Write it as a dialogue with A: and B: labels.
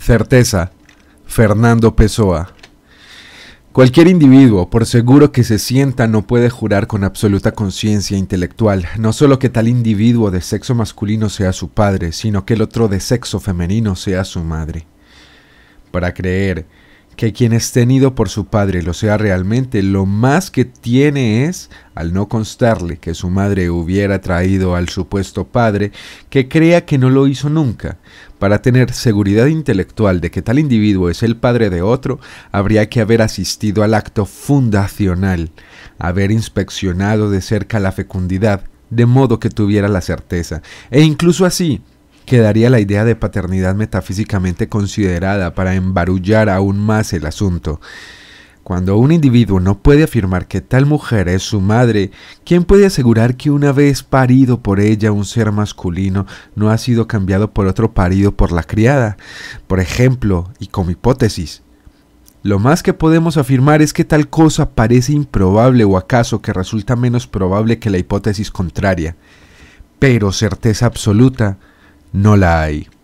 A: Certeza, Fernando Pessoa. Cualquier individuo, por seguro que se sienta, no puede jurar con absoluta conciencia intelectual, no solo que tal individuo de sexo masculino sea su padre, sino que el otro de sexo femenino sea su madre. Para creer que quien es tenido por su padre lo sea realmente, lo más que tiene es, al no constarle que su madre hubiera traído al supuesto padre, que crea que no lo hizo nunca. Para tener seguridad intelectual de que tal individuo es el padre de otro, habría que haber asistido al acto fundacional, haber inspeccionado de cerca la fecundidad, de modo que tuviera la certeza, e incluso así, quedaría la idea de paternidad metafísicamente considerada para embarullar aún más el asunto. Cuando un individuo no puede afirmar que tal mujer es su madre, ¿quién puede asegurar que una vez parido por ella un ser masculino no ha sido cambiado por otro parido por la criada? Por ejemplo, y como hipótesis, lo más que podemos afirmar es que tal cosa parece improbable o acaso que resulta menos probable que la hipótesis contraria. Pero certeza absoluta no la hay.